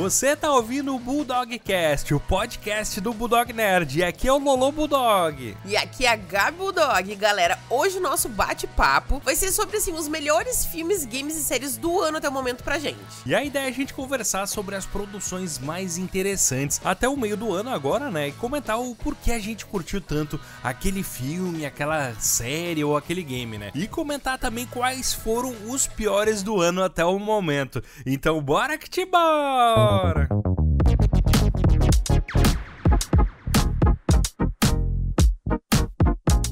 Você tá ouvindo o Bulldogcast, o podcast do Bulldog Nerd. E aqui é o Lolo Bulldog. E aqui é a Gabi Bulldog. Galera, hoje o nosso bate-papo vai ser sobre assim, os melhores filmes, games e séries do ano até o momento pra gente. E a ideia é a gente conversar sobre as produções mais interessantes até o meio do ano agora, né? E comentar o porquê a gente curtiu tanto aquele filme, aquela série ou aquele game, né? E comentar também quais foram os piores do ano até o momento. Então bora que te bora! embora.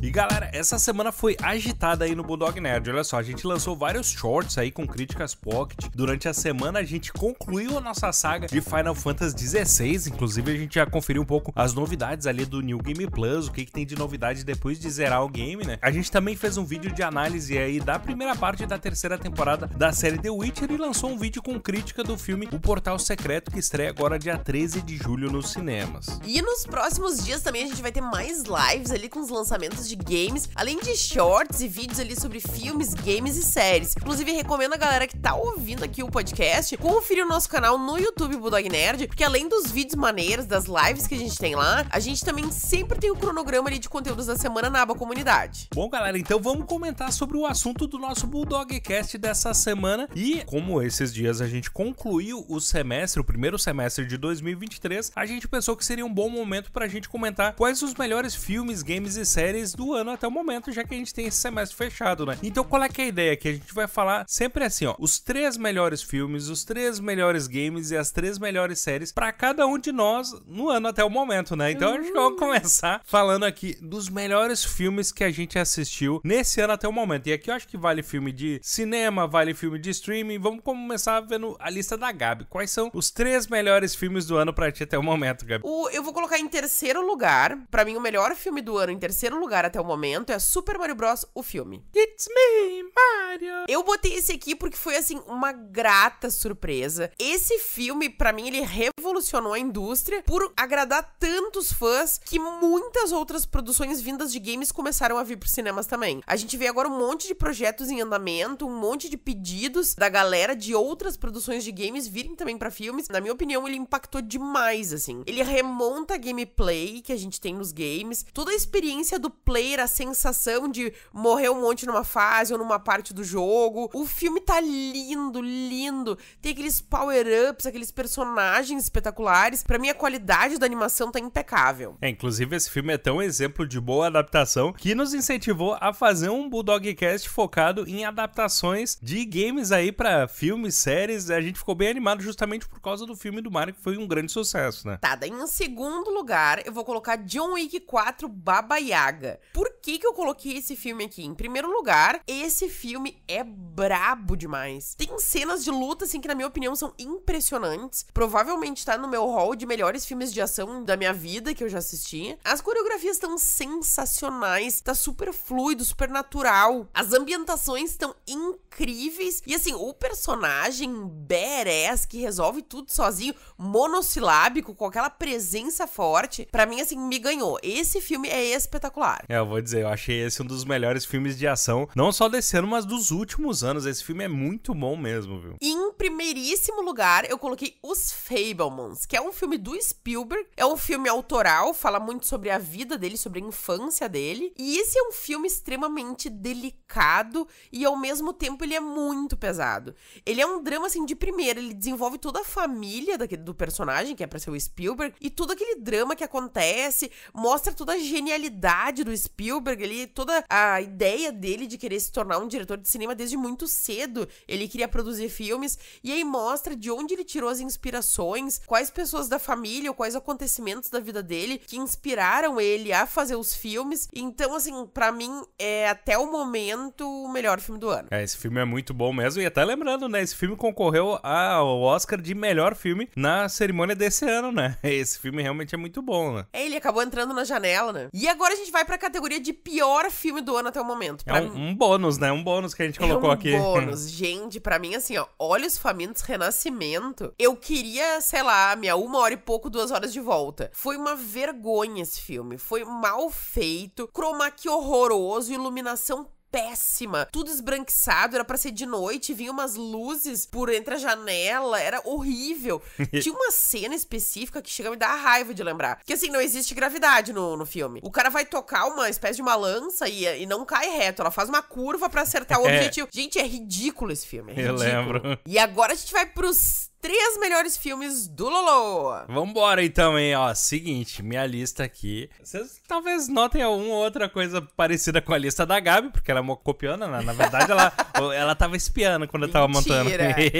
E galera, essa semana foi agitada aí no Bulldog Nerd. Olha só, a gente lançou vários shorts aí com críticas pocket. Durante a semana a gente concluiu a nossa saga de Final Fantasy XVI. Inclusive a gente já conferiu um pouco as novidades ali do New Game Plus, o que, que tem de novidade depois de zerar o game, né? A gente também fez um vídeo de análise aí da primeira parte da terceira temporada da série The Witcher e lançou um vídeo com crítica do filme O Portal Secreto que estreia agora dia 13 de julho nos cinemas. E nos próximos dias também a gente vai ter mais lives ali com os lançamentos de games, além de shorts e vídeos ali sobre filmes, games e séries. Inclusive, recomendo a galera que tá ouvindo aqui o podcast, conferir o nosso canal no YouTube Budog Nerd, porque além dos vídeos maneiros, das lives que a gente tem lá, a gente também sempre tem o um cronograma ali de conteúdos da semana na aba comunidade. Bom, galera, então vamos comentar sobre o assunto do nosso Bulldogcast dessa semana e como esses dias a gente concluiu o semestre, o primeiro semestre de 2023, a gente pensou que seria um bom momento pra gente comentar quais os melhores filmes, games e séries do do ano até o momento, já que a gente tem esse semestre fechado, né? Então qual é que é a ideia? Que a gente vai falar sempre assim, ó, os três melhores filmes, os três melhores games e as três melhores séries para cada um de nós no ano até o momento, né? Então uhum. a gente vai uhum. começar falando aqui dos melhores filmes que a gente assistiu nesse ano até o momento. E aqui eu acho que vale filme de cinema, vale filme de streaming. Vamos começar vendo a lista da Gabi. Quais são os três melhores filmes do ano pra ti até o momento, Gabi? O, eu vou colocar em terceiro lugar. Para mim, o melhor filme do ano em terceiro lugar até até o momento é Super Mario Bros. o filme. It's me, Mario! Eu botei esse aqui porque foi, assim, uma grata surpresa. Esse filme, para mim, ele revolucionou a indústria por agradar tantos fãs que muitas outras produções vindas de games começaram a vir pros cinemas também. A gente vê agora um monte de projetos em andamento, um monte de pedidos da galera de outras produções de games virem também para filmes. Na minha opinião, ele impactou demais, assim. Ele remonta a gameplay que a gente tem nos games, toda a experiência do play a sensação de morrer um monte numa fase ou numa parte do jogo. O filme tá lindo, lindo. Tem aqueles power-ups, aqueles personagens espetaculares. Para mim, a qualidade da animação tá impecável. É, inclusive, esse filme é tão exemplo de boa adaptação que nos incentivou a fazer um Bulldogcast focado em adaptações de games aí para filmes, séries. A gente ficou bem animado justamente por causa do filme do Mario, que foi um grande sucesso, né? Tá, daí em segundo lugar, eu vou colocar John Wick 4 Baba Yaga. Por que, que eu coloquei esse filme aqui? Em primeiro lugar, esse filme é brabo demais. Tem cenas de luta, assim, que na minha opinião são impressionantes. Provavelmente tá no meu hall de melhores filmes de ação da minha vida que eu já assisti. As coreografias estão sensacionais, tá super fluido, super natural. As ambientações estão incríveis. E assim, o personagem badass que resolve tudo sozinho, monossilábico, com aquela presença forte, para mim, assim, me ganhou. Esse filme é espetacular. É, eu vou dizer, eu achei esse um dos melhores filmes de ação, não só desse ano, mas dos últimos anos. Esse filme é muito bom mesmo, viu? Em primeiríssimo lugar, eu coloquei Os Fablemans, que é um filme do Spielberg, é um filme autoral, fala muito sobre a vida dele, sobre a infância dele, e esse é um filme extremamente delicado e ao mesmo tempo ele é muito pesado. Ele é um drama assim de primeira, ele desenvolve toda a família daquele, do personagem, que é para ser o Spielberg, e todo aquele drama que acontece, mostra toda a genialidade do Spielberg Spielberg, ele, toda a ideia dele de querer se tornar um diretor de cinema desde muito cedo, ele queria produzir filmes, e aí mostra de onde ele tirou as inspirações, quais pessoas da família ou quais acontecimentos da vida dele que inspiraram ele a fazer os filmes. Então, assim, para mim é até o momento o melhor filme do ano. É, esse filme é muito bom mesmo, e até lembrando, né, esse filme concorreu ao Oscar de melhor filme na cerimônia desse ano, né? Esse filme realmente é muito bom, né? É, ele acabou entrando na janela, né? E agora a gente vai pra categoria categoria de pior filme do ano até o momento. é um, mim... um, bônus, né? Um bônus que a gente é colocou é um aqui. bônus. Gente, pra mim, assim, ó, Olhos Famintos Renascimento, eu queria, sei lá, minha uma hora e pouco, duas horas de volta. Foi uma vergonha esse filme. Foi mal feito, chroma key horroroso, iluminação péssima, tudo esbranquiçado, era para ser de noite, vinha umas luzes por entre a janela, era horrível. Tinha uma cena específica que chega a me dar raiva de lembrar. Que assim, não existe gravidade no, no filme. O cara vai tocar uma espécie de uma lança e, e não cai reto, ela faz uma curva para acertar o é. objetivo. É. Gente, é ridículo esse filme. É ridículo. Eu lembro. E agora a gente vai pros três melhores filmes do Lolo. Vambora então, hein? Ó, seguinte, minha lista aqui. Vocês talvez notem alguma outra coisa parecida com a lista da Gabi, porque ela é copiando, né? Na verdade, ela, ela tava espiando quando Mentira, eu tava montando.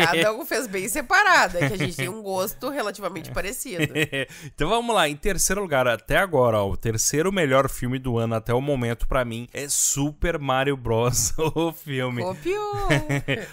Cada um fez bem separada, é que a gente tem um gosto relativamente parecido. então vamos lá, em terceiro lugar, até agora, ó, o terceiro melhor filme do ano até o momento para mim é Super Mario Bros. o filme. Copiou!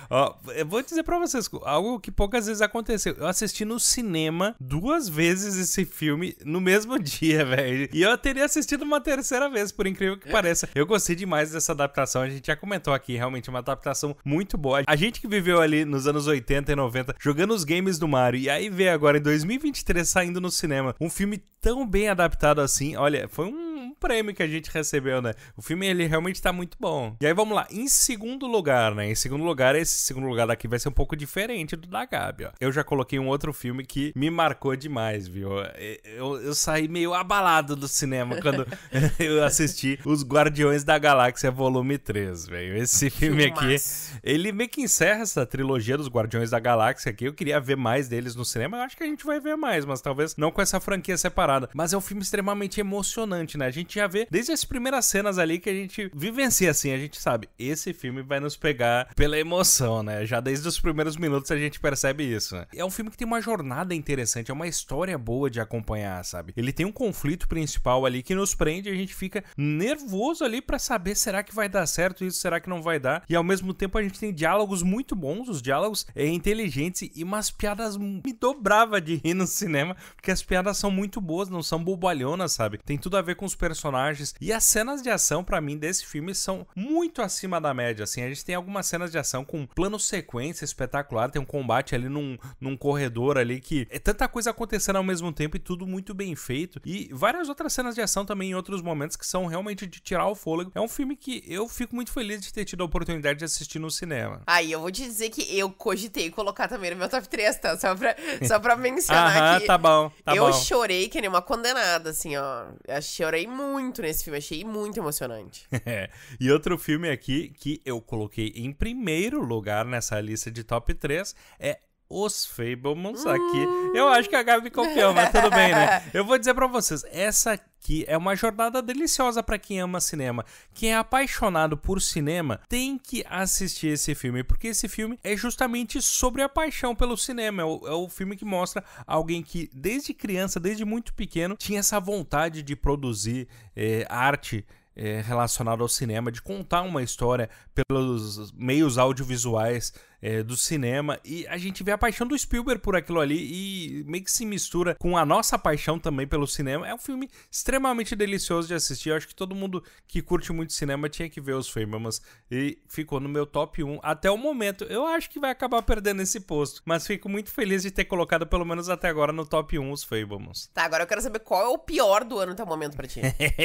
ó, eu vou dizer para vocês, algo que poucas vezes acontece aconteceu? Eu assisti no cinema duas vezes esse filme no mesmo dia, velho. E eu teria assistido uma terceira vez, por incrível que é. pareça. Eu gostei demais dessa adaptação. A gente já comentou aqui, realmente, uma adaptação muito boa. A gente que viveu ali nos anos 80 e 90, jogando os games do Mario, e aí vê agora em 2023 saindo no cinema um filme tão bem adaptado assim. Olha, foi um um prêmio que a gente recebeu, né? O filme, ele realmente tá muito bom. E aí, vamos lá. Em segundo lugar, né? Em segundo lugar, esse segundo lugar daqui vai ser um pouco diferente do da Gabi, ó. Eu já coloquei um outro filme que me marcou demais, viu? Eu, eu, eu saí meio abalado do cinema quando eu assisti Os Guardiões da Galáxia Volume 3, velho. Esse filme aqui, ele meio que encerra essa trilogia dos Guardiões da Galáxia aqui. Eu queria ver mais deles no cinema. Eu acho que a gente vai ver mais, mas talvez não com essa franquia separada. Mas é um filme extremamente emocionante, né? gente já vê desde as primeiras cenas ali que a gente vivencia assim, a gente sabe, esse filme vai nos pegar pela emoção, né? Já desde os primeiros minutos a gente percebe isso. Né? É um filme que tem uma jornada interessante, é uma história boa de acompanhar, sabe? Ele tem um conflito principal ali que nos prende, a gente fica nervoso ali para saber será que vai dar certo isso, será que não vai dar. E ao mesmo tempo a gente tem diálogos muito bons, os diálogos é, inteligentes e umas piadas me dobrava de rir no cinema, porque as piadas são muito boas, não são bobalhonas, sabe? Tem tudo a ver com os personagens e as cenas de ação para mim desse filme são muito acima da média, assim. A gente tem algumas cenas de ação com plano sequência espetacular, tem um combate ali num, num corredor ali que é tanta coisa acontecendo ao mesmo tempo e tudo muito bem feito e várias outras cenas de ação também em outros momentos que são realmente de tirar o fôlego. É um filme que eu fico muito feliz de ter tido a oportunidade de assistir no cinema. Aí eu vou te dizer que eu cogitei colocar também no meu top 3, tá? Só pra, só pra mencionar Aham, que tá bom, tá eu bom. chorei que nem uma condenada, assim, ó. Eu chorei muito nesse filme, achei muito emocionante. É. E outro filme aqui que eu coloquei em primeiro lugar nessa lista de top 3 é os Fablemans aqui. Hum. Eu acho que a Gabi copiou, mas tudo bem, né? Eu vou dizer para vocês, essa aqui é uma jornada deliciosa para quem ama cinema. Quem é apaixonado por cinema tem que assistir esse filme, porque esse filme é justamente sobre a paixão pelo cinema. É o, é o filme que mostra alguém que desde criança, desde muito pequeno, tinha essa vontade de produzir é, arte é, relacionada ao cinema, de contar uma história pelos meios audiovisuais é, do cinema e a gente vê a paixão do Spielberg por aquilo ali e meio que se mistura com a nossa paixão também pelo cinema. É um filme extremamente delicioso de assistir. Eu acho que todo mundo que curte muito cinema tinha que ver os Fablemans e ficou no meu top 1 até o momento. Eu acho que vai acabar perdendo esse posto, mas fico muito feliz de ter colocado pelo menos até agora no top 1 os Fablemans. Tá, agora eu quero saber qual é o pior do ano até o momento para ti.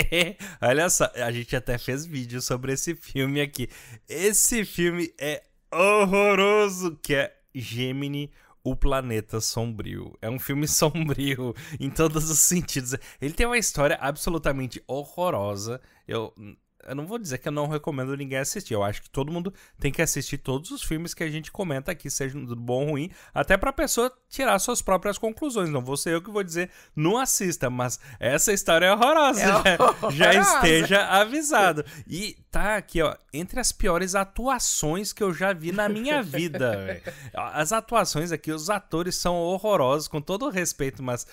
Olha só, a gente até fez vídeo sobre esse filme aqui. Esse filme é horroroso que é Gemini, o Planeta Sombrio. É um filme sombrio em todos os sentidos. Ele tem uma história absolutamente horrorosa. Eu eu não vou dizer que eu não recomendo ninguém assistir. Eu acho que todo mundo tem que assistir todos os filmes que a gente comenta aqui, seja bom ou ruim, até para a pessoa tirar suas próprias conclusões. Não vou ser eu que vou dizer, não assista, mas essa história é horrorosa. É horrorosa. Já, já, esteja avisado. E tá aqui, ó, entre as piores atuações que eu já vi na minha vida. as atuações aqui, os atores são horrorosos, com todo o respeito, mas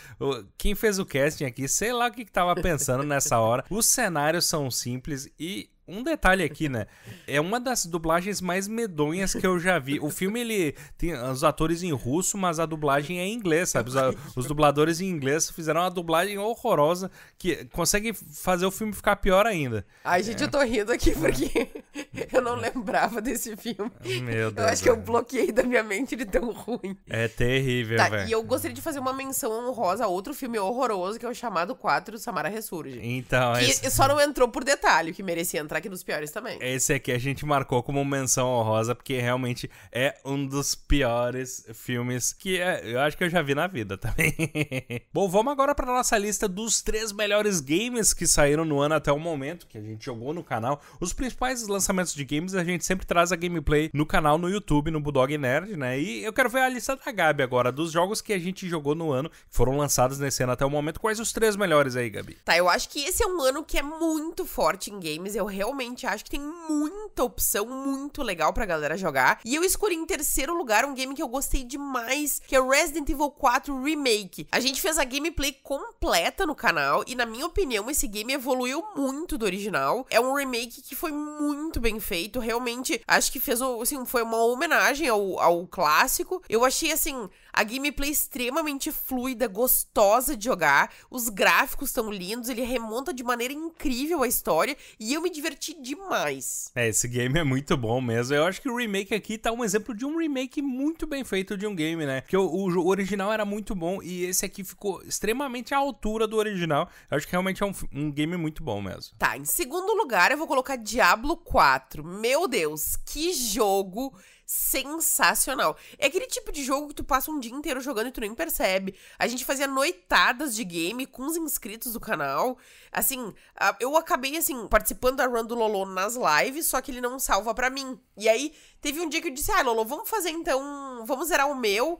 quem fez o casting aqui, sei lá o que, que tava pensando nessa hora. Os cenários são simples e um detalhe aqui, né? É uma das dublagens mais medonhas que eu já vi. O filme, ele tem os atores em russo, mas a dublagem é em inglês, sabe? Os, os dubladores em inglês fizeram uma dublagem horrorosa que consegue fazer o filme ficar pior ainda. Ai, gente, é. eu tô rindo aqui porque Eu não lembrava desse filme. Meu Deus. Eu acho que eu é. bloqueei da minha mente de tão ruim. É terrível, tá, velho. E eu gostaria de fazer uma menção honrosa a outro filme horroroso, que é o chamado 4 Samara Ressurge. Então, que esse... só não entrou por detalhe, que merecia entrar aqui nos piores também. Esse aqui a gente marcou como menção honrosa, porque realmente é um dos piores filmes que é, eu acho que eu já vi na vida também. Bom, vamos agora para nossa lista dos três melhores games que saíram no ano até o momento, que a gente jogou no canal. Os principais lançamentos lançamentos de games, a gente sempre traz a gameplay no canal, no YouTube, no Budog Nerd, né? E eu quero ver a lista da Gabi agora, dos jogos que a gente jogou no ano, que foram lançados nesse ano até o momento. Quais os três melhores aí, Gabi? Tá, eu acho que esse é um ano que é muito forte em games. Eu realmente acho que tem muita opção, muito legal pra galera jogar. E eu escolhi em terceiro lugar um game que eu gostei demais, que é Resident Evil 4 Remake. A gente fez a gameplay completa no canal e, na minha opinião, esse game evoluiu muito do original. É um remake que foi muito muito bem feito. Realmente, acho que fez, assim, foi uma homenagem ao, ao clássico. Eu achei, assim, a gameplay é extremamente fluida, gostosa de jogar, os gráficos estão lindos, ele remonta de maneira incrível a história e eu me diverti demais. É, esse game é muito bom mesmo. Eu acho que o remake aqui tá um exemplo de um remake muito bem feito de um game, né? Que o, o original era muito bom e esse aqui ficou extremamente à altura do original. Eu acho que realmente é um, um game muito bom mesmo. Tá, em segundo lugar eu vou colocar Diablo 4. Meu Deus, que jogo! sensacional. É aquele tipo de jogo que tu passa um dia inteiro jogando e tu nem percebe. A gente fazia noitadas de game com os inscritos do canal. Assim, eu acabei, assim, participando da run do Lolo nas lives, só que ele não salva pra mim. E aí, teve um dia que eu disse, ah, Lolo, vamos fazer então, vamos zerar o meu,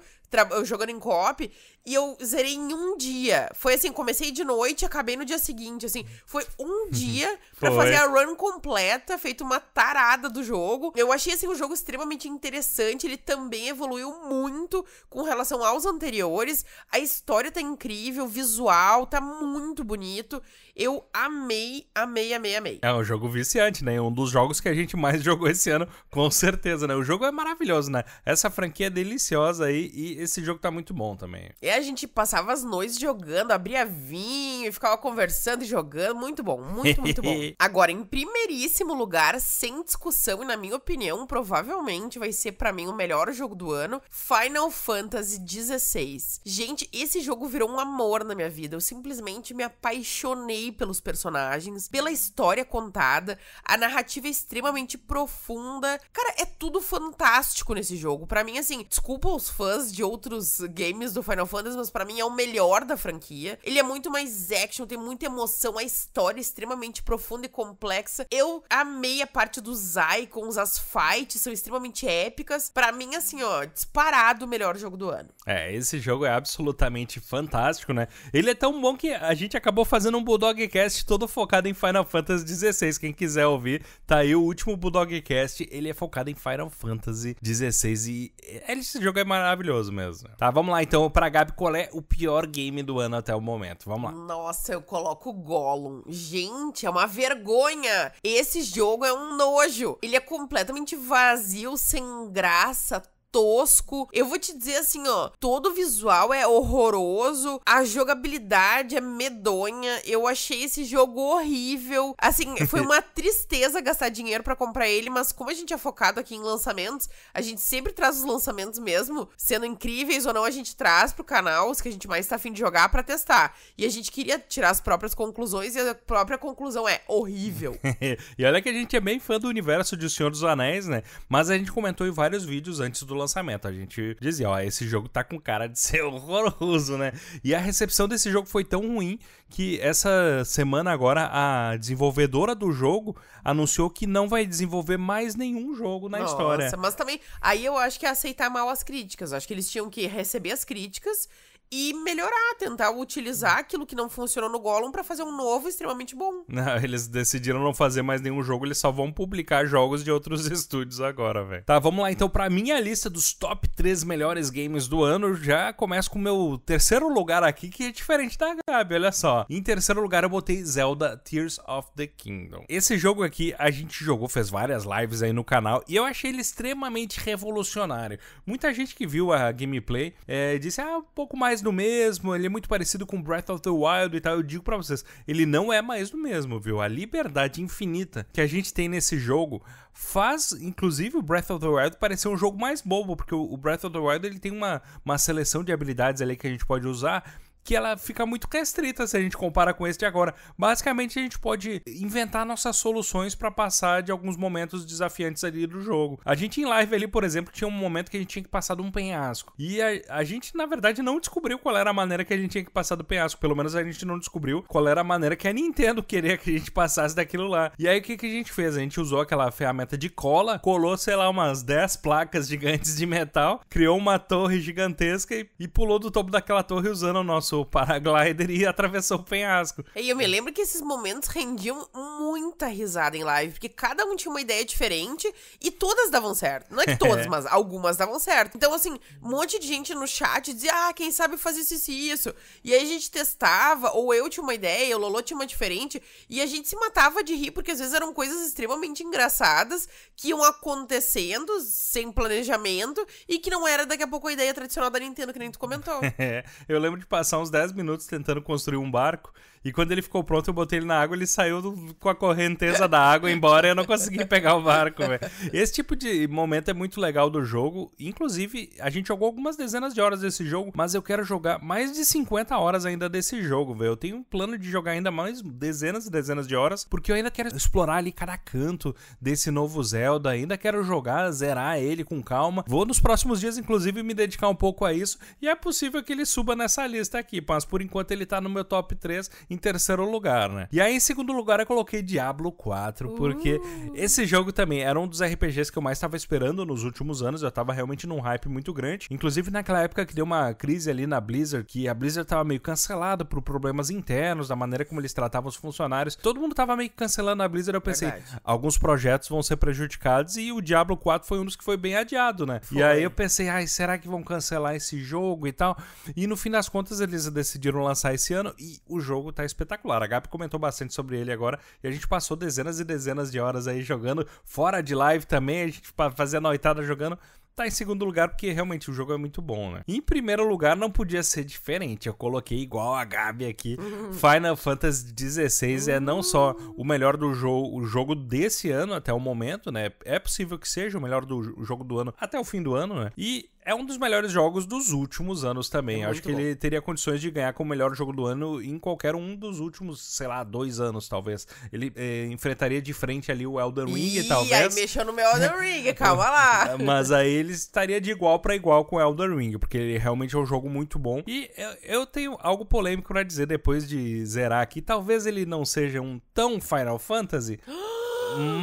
jogando em co-op, e eu zerei em um dia. Foi assim, comecei de noite e acabei no dia seguinte, assim. Foi um uhum. dia para fazer a run completa, feito uma tarada do jogo. Eu achei, assim, um jogo extremamente interessante, ele também evoluiu muito com relação aos anteriores. A história tá incrível, o visual tá muito bonito. Eu amei, amei, amei, amei. É um jogo viciante, né? É um dos jogos que a gente mais jogou esse ano, com certeza, né? O jogo é maravilhoso, né? Essa franquia é deliciosa aí e esse jogo tá muito bom também. E a gente passava as noites jogando, abria vinho e ficava conversando e jogando. Muito bom, muito, muito bom. Agora, em primeiríssimo lugar, sem discussão e na minha opinião, provavelmente vai ser para mim o melhor jogo do ano, Final Fantasy XVI. Gente, esse jogo virou um amor na minha vida. Eu simplesmente me apaixonei pelos personagens, pela história contada, a narrativa é extremamente profunda. Cara, é tudo fantástico nesse jogo. Para mim, assim, desculpa os fãs de outros games do Final Fantasy, mas para mim é o melhor da franquia. Ele é muito mais action, tem muita emoção, a história é extremamente profunda e complexa. Eu amei a parte dos icons, as fights são extremamente épicas. Para mim, assim, ó, disparado o melhor jogo do ano. É, esse jogo é absolutamente fantástico, né? Ele é tão bom que a gente acabou fazendo um Bulldog Budogcast todo focado em Final Fantasy XVI. Quem quiser ouvir, tá aí o último Budogcast. Ele é focado em Final Fantasy XVI e é, esse jogo é maravilhoso mesmo. Tá, vamos lá então pra Gabi, qual é o pior game do ano até o momento? Vamos lá. Nossa, eu coloco Gollum. Gente, é uma vergonha. Esse jogo é um nojo. Ele é completamente vazio, sem graça, tosco. Eu vou te dizer assim, ó, todo o visual é horroroso, a jogabilidade é medonha. Eu achei esse jogo horrível. Assim, foi uma tristeza gastar dinheiro para comprar ele, mas como a gente é focado aqui em lançamentos, a gente sempre traz os lançamentos mesmo, sendo incríveis ou não, a gente traz pro canal os que a gente mais tá afim de jogar para testar. E a gente queria tirar as próprias conclusões e a própria conclusão é horrível. e olha que a gente é bem fã do universo de O Senhor dos Anéis, né? Mas a gente comentou em vários vídeos antes do lançamento. A gente dizia, ó, esse jogo tá com cara de ser horroroso, né? E a recepção desse jogo foi tão ruim que essa semana agora a desenvolvedora do jogo anunciou que não vai desenvolver mais nenhum jogo na Nossa, história. Nossa, mas também aí eu acho que é aceitar mal as críticas. acho que eles tinham que receber as críticas e melhorar, tentar utilizar uhum. aquilo que não funcionou no Gollum para fazer um novo extremamente bom. Não, ah, eles decidiram não fazer mais nenhum jogo, eles só vão publicar jogos de outros estúdios agora, velho. Tá, vamos lá então para minha lista dos top 3 melhores games do ano, já começo com o meu terceiro lugar aqui, que é diferente da Gabi, olha só. Em terceiro lugar eu botei Zelda Tears of the Kingdom. Esse jogo aqui a gente jogou, fez várias lives aí no canal e eu achei ele extremamente revolucionário. Muita gente que viu a gameplay é, disse, ah, um pouco mais mais do mesmo, ele é muito parecido com Breath of the Wild e tal. Eu digo para vocês, ele não é mais do mesmo, viu? A liberdade infinita que a gente tem nesse jogo faz, inclusive, o Breath of the Wild parecer um jogo mais bobo, porque o Breath of the Wild ele tem uma, uma seleção de habilidades ali que a gente pode usar que ela fica muito restrita se a gente compara com esse de agora. Basicamente, a gente pode inventar nossas soluções para passar de alguns momentos desafiantes ali do jogo. A gente em live ali, por exemplo, tinha um momento que a gente tinha que passar de um penhasco. E a, a gente, na verdade, não descobriu qual era a maneira que a gente tinha que passar do penhasco. Pelo menos a gente não descobriu qual era a maneira que a Nintendo queria que a gente passasse daquilo lá. E aí, o que, que a gente fez? A gente usou aquela ferramenta de cola, colou, sei lá, umas 10 placas gigantes de metal, criou uma torre gigantesca e, e pulou do topo daquela torre usando o nosso montou o paraglider e atravessou o penhasco. E eu me lembro que esses momentos rendiam muita risada em live, porque cada um tinha uma ideia diferente e todas davam certo. Não é que todas, mas algumas davam certo. Então, assim, um monte de gente no chat dizia, ah, quem sabe fazer isso e isso. E aí a gente testava, ou eu tinha uma ideia, o Lolo tinha uma diferente, e a gente se matava de rir, porque às vezes eram coisas extremamente engraçadas que iam acontecendo sem planejamento e que não era daqui a pouco a ideia tradicional da Nintendo, que nem tu comentou. É, eu lembro de passar uns uns 10 minutos tentando construir um barco e quando ele ficou pronto, eu botei ele na água, ele saiu do, com a correnteza da água embora e eu não consegui pegar o barco, velho. Esse tipo de momento é muito legal do jogo. Inclusive, a gente jogou algumas dezenas de horas desse jogo, mas eu quero jogar mais de 50 horas ainda desse jogo, velho. Eu tenho um plano de jogar ainda mais dezenas e dezenas de horas, porque eu ainda quero explorar ali cada canto desse novo Zelda, ainda quero jogar, zerar ele com calma. Vou nos próximos dias, inclusive, me dedicar um pouco a isso, e é possível que ele suba nessa lista aqui, mas por enquanto ele tá no meu top 3 em terceiro lugar, né? E aí, em segundo lugar, eu coloquei Diablo 4, porque uh. esse jogo também era um dos RPGs que eu mais estava esperando nos últimos anos. Eu tava realmente num hype muito grande. Inclusive, naquela época que deu uma crise ali na Blizzard, que a Blizzard tava meio cancelada por problemas internos, da maneira como eles tratavam os funcionários. Todo mundo tava meio que cancelando a Blizzard. Eu pensei, Verdade. alguns projetos vão ser prejudicados e o Diablo 4 foi um dos que foi bem adiado, né? Foi. E aí eu pensei, ai, será que vão cancelar esse jogo e tal? E no fim das contas, eles decidiram lançar esse ano e o jogo tá espetacular. A Gabi comentou bastante sobre ele agora e a gente passou dezenas e dezenas de horas aí jogando, fora de live também, a gente fazia noitada jogando tá em segundo lugar porque realmente o jogo é muito bom, né? Em primeiro lugar não podia ser diferente. Eu coloquei igual a Gabi aqui. Final Fantasy XVI é não só o melhor do jogo, o jogo desse ano até o momento, né? É possível que seja o melhor do jogo do ano até o fim do ano, né? E é um dos melhores jogos dos últimos anos também. É Acho que bom. ele teria condições de ganhar como melhor jogo do ano em qualquer um dos últimos, sei lá, dois anos, talvez. Ele eh, enfrentaria de frente ali o Elden Ring, Ih, talvez. aí mexeu no meu Elden Ring, calma lá. Mas aí ele estaria de igual para igual com o Elden Ring, porque ele realmente é um jogo muito bom. E eu, eu tenho algo polêmico para dizer depois de zerar aqui. Talvez ele não seja um tão Final Fantasy.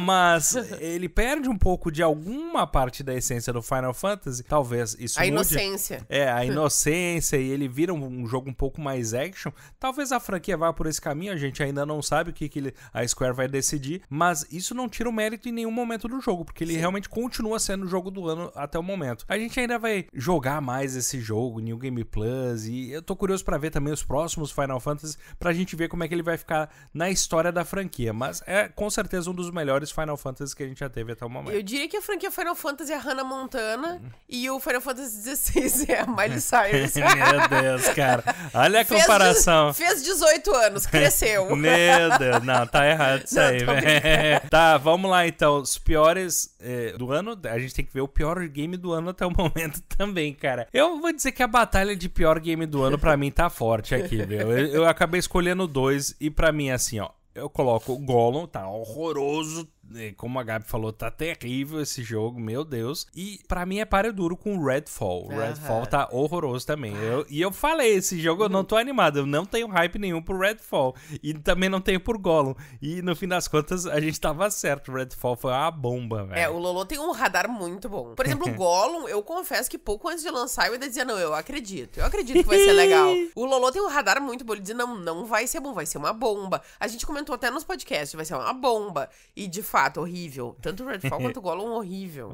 Mas ele perde um pouco de alguma parte da essência do Final Fantasy. Talvez isso. A mude. inocência. É, a inocência e ele vira um, um, jogo um pouco mais action. Talvez a franquia vá por esse caminho, a gente ainda não sabe o que, que ele, a Square vai decidir. Mas isso não tira o mérito em nenhum momento do jogo, porque ele Sim. realmente continua sendo o jogo do ano até o momento. A gente ainda vai jogar mais esse jogo, New Game Plus, e eu tô curioso para ver também os próximos Final Fantasy, pra gente ver como é que ele vai ficar na história da franquia. Mas é com certeza um dos melhores Final Fantasy que a gente já teve até o momento. Eu diria que a franquia Final Fantasy é a Hannah Montana e o Final Fantasy XVI é a Miley Cyrus. Meu Deus, cara. Olha a fez comparação. Fez 18 anos, cresceu. Meu Deus, não, tá errado isso não, aí, velho. tá, vamos lá então. Os piores eh, do ano, a gente tem que ver o pior game do ano até o momento também, cara. Eu vou dizer que a batalha de pior game do ano pra mim tá forte aqui, viu? Eu, eu acabei escolhendo dois e pra mim, assim, ó, eu coloco o Gollum, tá horroroso, né, como a Gabi falou, tá terrível esse jogo, meu Deus. E para mim é páreo duro com Redfall. Uhum. Redfall tá horroroso também. Tá. Eu, e eu falei, esse jogo eu não uhum. tô animado, eu não tenho hype nenhum pro Redfall. E também não tenho por Gollum. E no fim das contas, a gente tava certo. Redfall foi uma bomba, velho. É, o Lolo tem um radar muito bom. Por exemplo, o Gollum, eu confesso que pouco antes de lançar, eu ainda dizia, não, eu acredito. Eu acredito que vai ser legal. O Lolo tem um radar muito bom. Ele diz, não, não vai ser bom, vai ser uma bomba. A gente comentou até nos podcasts, vai ser uma bomba. E de fato, fato, horrível. Tanto o Redfall quanto o Gollum, horrível.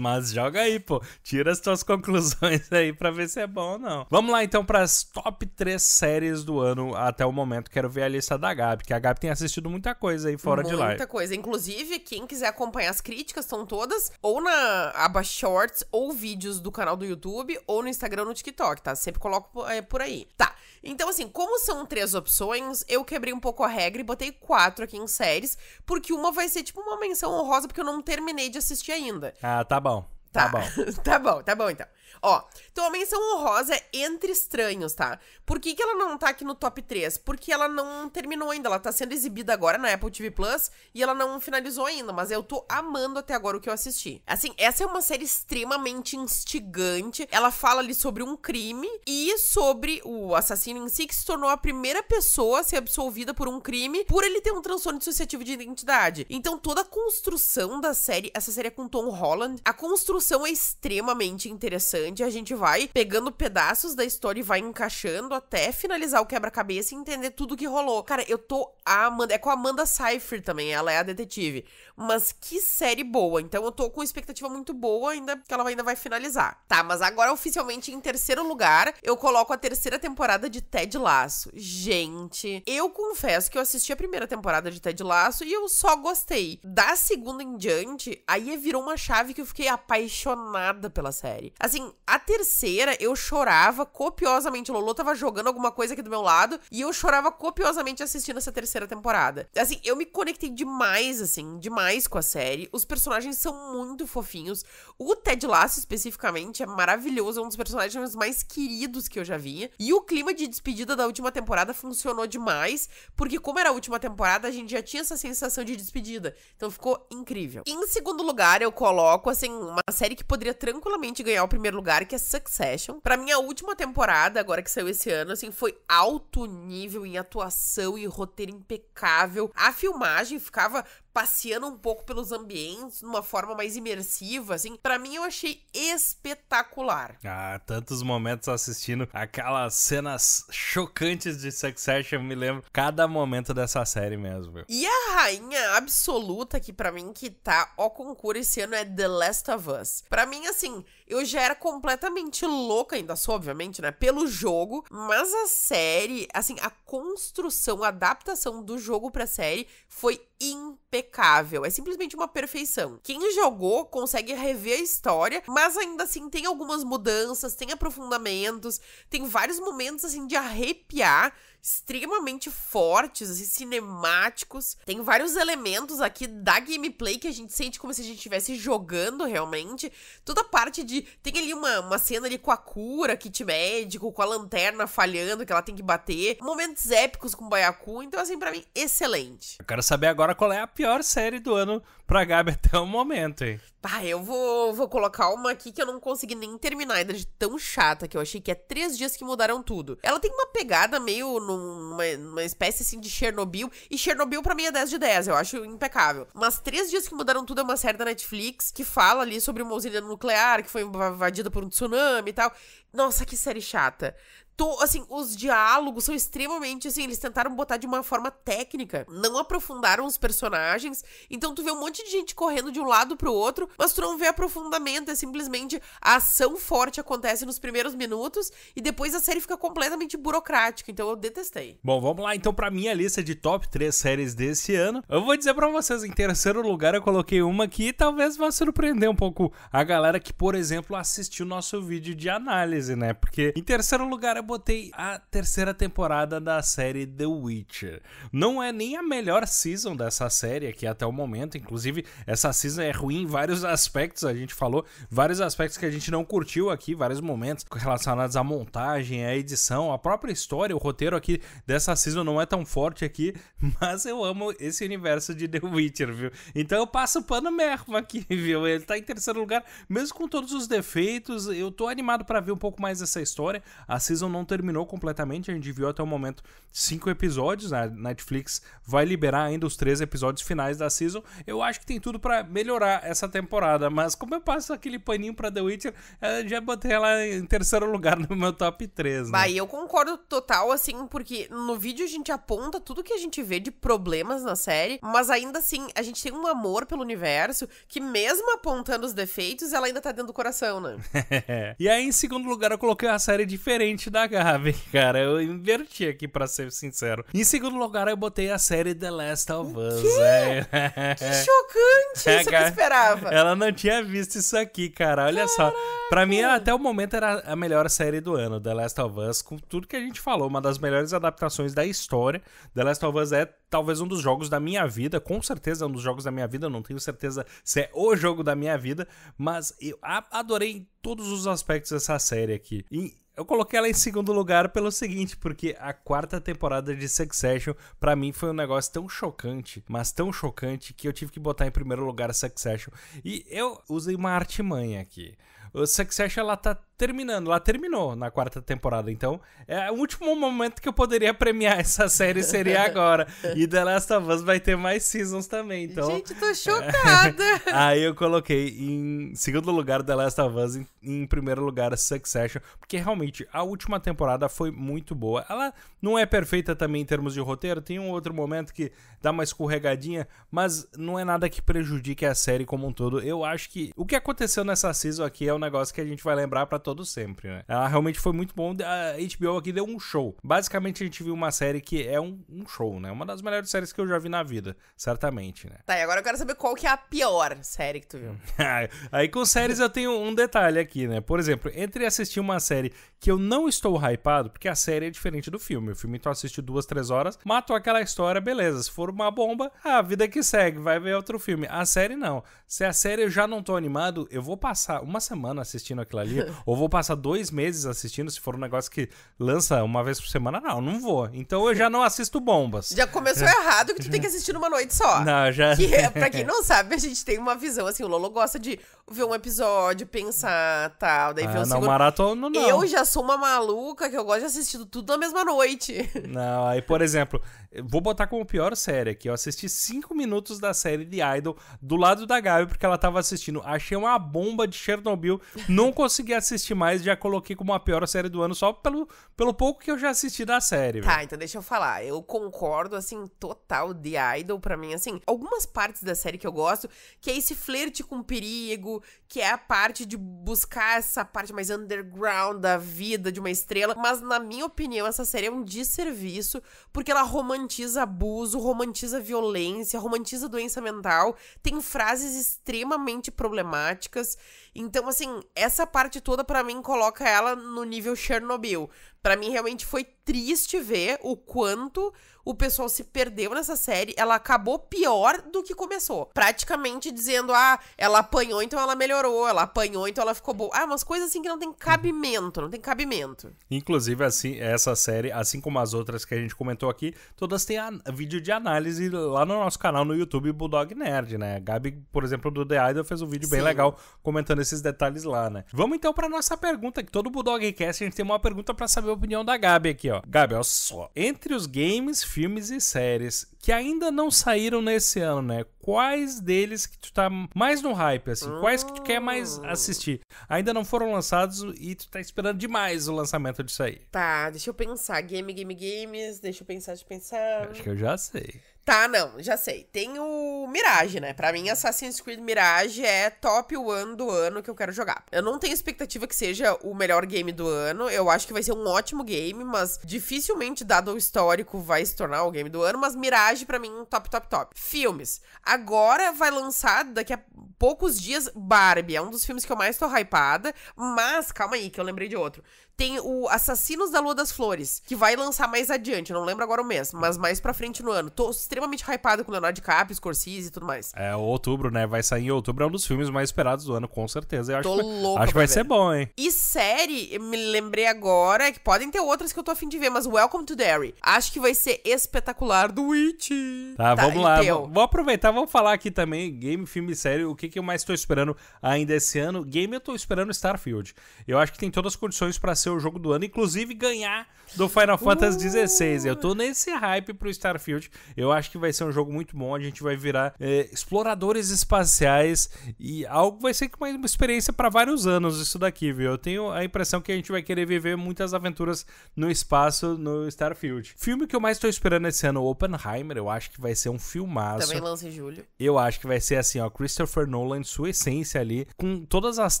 Mas joga aí, pô. Tira as tuas conclusões aí pra ver se é bom ou não. Vamos lá, então, pras top 3 séries do ano até o momento. Quero ver a lista da Gabi, que a Gabi tem assistido muita coisa aí fora muita de live. Muita coisa. Inclusive, quem quiser acompanhar as críticas, estão todas ou na aba Shorts, ou vídeos do canal do YouTube, ou no Instagram, no TikTok, tá? Sempre coloco é, por aí. Tá. Então, assim, como são três opções, eu quebrei um pouco a regra e botei quatro aqui em séries, porque uma vai vai ser tipo uma menção honrosa, porque eu não terminei de assistir ainda. Ah, tá bom. Tá, tá bom. tá bom, tá bom então. Ó, então a menção honrosa é entre estranhos, tá? Por que, que ela não tá aqui no top 3? Porque ela não terminou ainda, ela tá sendo exibida agora na Apple TV Plus e ela não finalizou ainda, mas eu tô amando até agora o que eu assisti. Assim, essa é uma série extremamente instigante. Ela fala ali sobre um crime e sobre o assassino em si que se tornou a primeira pessoa a ser absolvida por um crime por ele ter um transtorno dissociativo de identidade. Então toda a construção da série, essa série é com Tom Holland, a construção é extremamente interessante a gente vai pegando pedaços da história e vai encaixando até finalizar o quebra-cabeça e entender tudo que rolou. Cara, eu tô amando. É com a Amanda Seyfried também, ela é a detetive. Mas que série boa. Então eu tô com expectativa muito boa ainda, que ela ainda vai finalizar. Tá, mas agora oficialmente em terceiro lugar, eu coloco a terceira temporada de Ted Lasso. Gente, eu confesso que eu assisti a primeira temporada de Ted Lasso e eu só gostei. Da segunda em diante, aí virou uma chave que eu fiquei apaixonada pela série. Assim, a terceira eu chorava copiosamente. Lolo tava jogando alguma coisa aqui do meu lado e eu chorava copiosamente assistindo essa terceira temporada. Assim, eu me conectei demais, assim, demais com a série. Os personagens são muito fofinhos. O Ted Lasso, especificamente, é maravilhoso, é um dos personagens mais queridos que eu já vi. E o clima de despedida da última temporada funcionou demais, porque como era a última temporada, a gente já tinha essa sensação de despedida. Então ficou incrível. Em segundo lugar, eu coloco, assim, uma série que poderia tranquilamente ganhar o primeiro primeiro lugar, que é Succession. Para minha última temporada, agora que saiu esse ano, assim, foi alto nível em atuação e roteiro impecável. A filmagem ficava passeando um pouco pelos ambientes, numa forma mais imersiva, assim. Para mim, eu achei espetacular. Ah, tantos momentos assistindo aquelas cenas chocantes de Succession, me lembro cada momento dessa série mesmo. Viu? E a rainha absoluta que para mim que tá ó concurso esse ano é The Last of Us. Para mim, assim, eu já era completamente louca, ainda sou, obviamente, né, pelo jogo, mas a série, assim, a construção, a adaptação do jogo pra série foi impecável. É simplesmente uma perfeição. Quem jogou consegue rever a história, mas ainda assim tem algumas mudanças, tem aprofundamentos, tem vários momentos assim de arrepiar extremamente fortes, assim, cinemáticos. Tem vários elementos aqui da gameplay que a gente sente como se a gente estivesse jogando realmente. Toda a parte de. Tem ali uma, uma cena ali com a cura, kit médico, com a lanterna falhando que ela tem que bater. Momentos épicos com o Baiacu. Então, assim, para mim, excelente. Eu quero saber agora qual é a pior série do ano pra Gabi até o momento, hein? Pá, eu vou, vou colocar uma aqui que eu não consegui nem terminar, ainda de tão chata que eu achei que é três dias que mudaram tudo. Ela tem uma pegada meio numa, numa espécie assim de Chernobyl, e Chernobyl pra mim é 10 de 10, eu acho impecável. Mas Três Dias que Mudaram Tudo é uma série da Netflix que fala ali sobre uma usina nuclear que foi invadida por um tsunami e tal. Nossa, que série chata to, assim, os diálogos são extremamente assim, eles tentaram botar de uma forma técnica, não aprofundaram os personagens. Então tu vê um monte de gente correndo de um lado pro outro, mas tu não vê aprofundamento, é simplesmente a ação forte acontece nos primeiros minutos e depois a série fica completamente burocrática. Então eu detestei. Bom, vamos lá então para minha lista de top 3 séries desse ano. Eu vou dizer para vocês em terceiro lugar eu coloquei uma que talvez vá surpreender um pouco a galera que, por exemplo, assistiu nosso vídeo de análise, né? Porque em terceiro lugar eu é botei a terceira temporada da série The Witcher. Não é nem a melhor season dessa série aqui até o momento. Inclusive, essa season é ruim em vários aspectos. A gente falou vários aspectos que a gente não curtiu aqui, vários momentos relacionados à montagem, à edição, à própria história. O roteiro aqui dessa season não é tão forte aqui, mas eu amo esse universo de The Witcher, viu? Então eu passo o pano mesmo aqui, viu? Ele tá em terceiro lugar, mesmo com todos os defeitos. Eu tô animado para ver um pouco mais essa história. A season não não terminou completamente, a gente viu até o momento cinco episódios, a né? Netflix vai liberar ainda os três episódios finais da season. Eu acho que tem tudo para melhorar essa temporada, mas como eu passo aquele paninho para The Witcher, eu já botei ela em terceiro lugar no meu top 3, né? Bah, eu concordo total, assim, porque no vídeo a gente aponta tudo que a gente vê de problemas na série, mas ainda assim, a gente tem um amor pelo universo que mesmo apontando os defeitos, ela ainda tá dentro do coração, né? e aí, em segundo lugar, eu coloquei uma série diferente da da Gabi, cara. Eu inverti aqui, pra ser sincero. Em segundo lugar, eu botei a série The Last of Us. Que, é. que chocante! É, isso cara, que esperava. Ela não tinha visto isso aqui, cara. Olha Caraca. só. Pra mim, até o momento, era a melhor série do ano, The Last of Us, com tudo que a gente falou. Uma das melhores adaptações da história. The Last of Us é talvez um dos jogos da minha vida, com certeza é um dos jogos da minha vida, eu não tenho certeza se é o jogo da minha vida, mas eu adorei todos os aspectos dessa série aqui. E eu coloquei ela em segundo lugar pelo seguinte, porque a quarta temporada de Succession para mim foi um negócio tão chocante, mas tão chocante que eu tive que botar em primeiro lugar Succession. E eu usei uma artimanha aqui. O Succession ela tá terminando. Lá terminou na quarta temporada. Então, é o último momento que eu poderia premiar essa série seria agora. e The Last of Us vai ter mais seasons também. Então, Gente, tô é. chocada! aí eu coloquei em segundo lugar The Last of Us, em, em primeiro lugar Succession, porque realmente a última temporada foi muito boa. Ela não é perfeita também em termos de roteiro, tem um outro momento que dá uma escorregadinha, mas não é nada que prejudique a série como um todo. Eu acho que o que aconteceu nessa season aqui é um negócio que a gente vai lembrar para todos todo sempre, né? Ela realmente foi muito bom. A HBO aqui deu um show. Basicamente, a gente viu uma série que é um, um show, né? Uma das melhores séries que eu já vi na vida, certamente, né? Tá, e agora eu quero saber qual que é a pior série que tu viu. Aí com séries eu tenho um detalhe aqui, né? Por exemplo, entre assistir uma série que eu não estou hypado, porque a série é diferente do filme. O filme tu assiste duas, três horas, matou aquela história, beleza. Se for uma bomba, a vida que segue, vai ver outro filme. A série não. Se a série eu já não tô animado, eu vou passar uma semana assistindo aquilo ali, ou vou passar dois meses assistindo, se for um negócio que lança uma vez por semana, não, não vou. Então eu já não assisto bombas. Já começou errado que tu tem que assistir numa noite só. Não, já. Que, é, pra quem não sabe, a gente tem uma visão assim, o Lolo gosta de ver um episódio, pensar, tal, daí ah, ver um não, segundo. maratona não. Eu já sou uma maluca que eu gosto de assistir tudo na mesma noite. Não, aí, por exemplo, vou botar como pior série aqui. Eu assisti cinco minutos da série de Idol do lado da Gabi, porque ela tava assistindo. Achei uma bomba de Chernobyl, não consegui assistir mais, já coloquei como a pior série do ano só pelo, pelo pouco que eu já assisti da série. Tá, então deixa eu falar. Eu concordo, assim, total de Idol pra mim, assim. Algumas partes da série que eu gosto, que é esse flerte com perigo, que é a parte de buscar essa parte mais underground da vida de uma estrela. Mas, na minha opinião, essa série é um desserviço, porque ela romantiza abuso, romantiza violência, romantiza doença mental, tem frases extremamente problemáticas. Então, assim, essa parte toda para mim coloca ela no nível Chernobyl. Para mim realmente foi triste ver o quanto o pessoal se perdeu nessa série. Ela acabou pior do que começou. Praticamente dizendo: "Ah, ela apanhou, então ela melhorou, ela apanhou, então ela ficou boa". Ah, umas coisas assim que não tem cabimento, não tem cabimento. Inclusive assim, essa série, assim como as outras que a gente comentou aqui, todas têm vídeo de análise lá no nosso canal no YouTube Bulldog Nerd, né? A Gabi, por exemplo, do The Idol fez um vídeo Sim. bem legal comentando colocando esses detalhes lá, né? Vamos então para nossa pergunta, que todo Bulldogcast a gente tem uma pergunta para saber a opinião da Gabi aqui, ó. Gabi, olha só. Entre os games, filmes e séries que ainda não saíram nesse ano, né? Quais deles que tu tá mais no hype, assim? Quais que tu quer mais hum. assistir? Ainda não foram lançados e tu tá esperando demais o lançamento disso aí. Tá, deixa eu pensar. Game, game, games. Deixa eu pensar, deixa eu pensar. Acho que eu já sei. Tá, não, já sei. Tem o Mirage, né? Pra mim, Assassin's Creed Mirage é top one do ano que eu quero jogar. Eu não tenho expectativa que seja o melhor game do ano. Eu acho que vai ser um ótimo game, mas dificilmente, dado o histórico, vai se tornar o game do ano. Mas Mirage, pra mim, top, top, top. Filmes. Agora vai lançar, daqui a poucos dias, Barbie. É um dos filmes que eu mais tô hypada. Mas, calma aí, que eu lembrei de outro. Tem o Assassinos da Lua das Flores, que vai lançar mais adiante, não lembro agora o mês, mas mais pra frente no ano. Tô extremamente hypado com Leonardo DiCaprio, Scorsese e tudo mais. É, outubro, né? Vai sair em outubro, é um dos filmes mais esperados do ano, com certeza. Eu acho tô que, louco. Acho que vai ver. ser bom, hein? E série, me lembrei agora, que podem ter outras que eu tô afim de ver, mas Welcome to Derry. Acho que vai ser espetacular do Witch. Tá, tá, vamos lá. Teu. Vou aproveitar, vamos falar aqui também, game, filme e série, o que, que eu mais tô esperando ainda esse ano. Game, eu tô esperando Starfield. Eu acho que tem todas as condições para ser ser o jogo do ano, inclusive ganhar do Final Fantasy XVI. Eu tô uh! nesse hype pro Starfield. Eu acho que vai ser um jogo muito bom. A gente vai virar é, exploradores espaciais e algo vai ser uma experiência para vários anos isso daqui, viu? Eu tenho a impressão que a gente vai querer viver muitas aventuras no espaço no Starfield. Filme que eu mais tô esperando esse ano, Oppenheimer. Eu acho que vai ser um filmaço. Também lança em julho. Eu acho que vai ser assim, ó, Christopher Nolan, sua essência ali, com todas as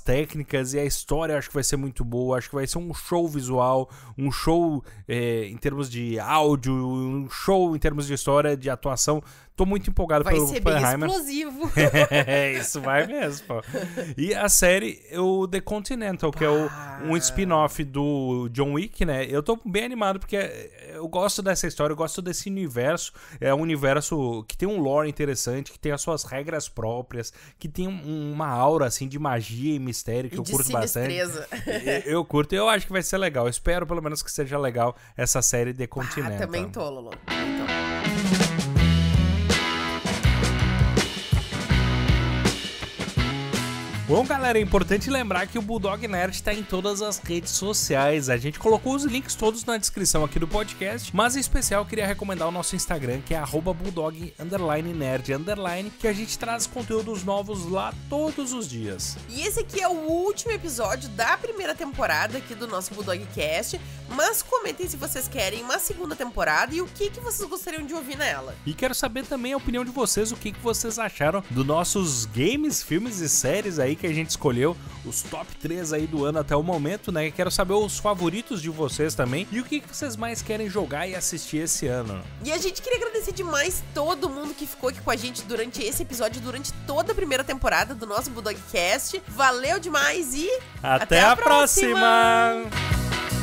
técnicas e a história. Acho que vai ser muito boa. Acho que vai ser um um show visual, um show é, em termos de áudio, um show em termos de história, de atuação. Tô muito empolgado vai pelo ser Oppenheimer. Bem explosivo. é, isso vai mesmo. E a série, o The Continental, Pá. que é o, tá. um spin-off do John Wick, né? Eu tô bem animado porque eu gosto dessa história, eu gosto desse universo. É um universo que tem um lore interessante, que tem as suas regras próprias, que tem um, uma aura assim de magia e mistério que e eu curto sinistreza. bastante. eu, eu curto, eu acho que vai ser legal. Eu espero pelo menos que seja legal essa série The ah, Continental. também tô, Lolo. Bom, galera, é importante lembrar que o Bulldog Nerd está em todas as redes sociais. A gente colocou os links todos na descrição aqui do podcast, mas em especial queria recomendar o nosso Instagram, que é @bulldog_nerd que a gente traz conteúdos novos lá todos os dias. E esse aqui é o último episódio da primeira temporada aqui do nosso Bulldogcast, mas comentem se vocês querem uma segunda temporada e o que, que vocês gostariam de ouvir nela. E quero saber também a opinião de vocês, o que, que vocês acharam dos nossos games, filmes e séries aí que a gente escolheu, os top 3 aí do ano até o momento, né? Quero saber os favoritos de vocês também e o que vocês mais querem jogar e assistir esse ano. E a gente queria agradecer demais todo mundo que ficou aqui com a gente durante esse episódio, durante toda a primeira temporada do nosso Budogcast. Valeu demais e até, até a, a, próxima. próxima.